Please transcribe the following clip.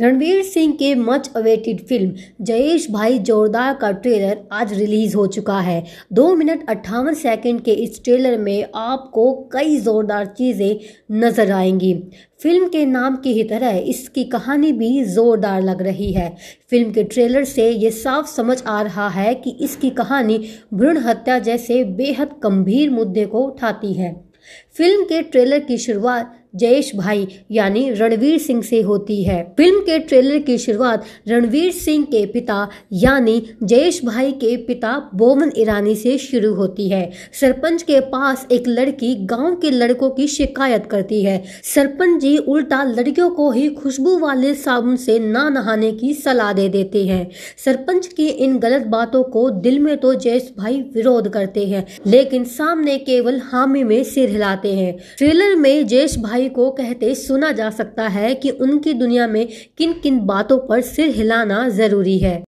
रणवीर सिंह के much awaited film Jayesh भाई जोरदार का ट्रेलर आज रिलीज हो चुका है दो मिनट अट्ठावन सेकंड के इस ट्रेलर में आपको कई ज़ोरदार चीज़ें नज़र आएंगी फिल्म के नाम की ही तरह इसकी कहानी भी ज़ोरदार लग रही है फिल्म के ट्रेलर से ये साफ समझ आ रहा है कि इसकी कहानी भ्रूण हत्या जैसे बेहद गंभीर मुद्दे को उठाती है फिल्म के ट्रेलर की शुरुआत जयेश भाई यानी रणवीर सिंह से होती है फिल्म के ट्रेलर की शुरुआत रणवीर सिंह के पिता यानी जयेश भाई के पिता बोमन ईरानी से शुरू होती है सरपंच के पास एक लड़की गांव के लड़कों की शिकायत करती है सरपंच जी उल्टा लड़कियों को ही खुशबू वाले साबुन से ना नहाने की सलाह दे देते हैं सरपंच की इन गलत बातों को दिल में तो जयेश भाई विरोध करते हैं लेकिन सामने केवल हामी में सिर हिलाते हैं ट्रेलर में जयेश भाई भाई को कहते सुना जा सकता है कि उनकी दुनिया में किन किन बातों पर सिर हिलाना ज़रूरी है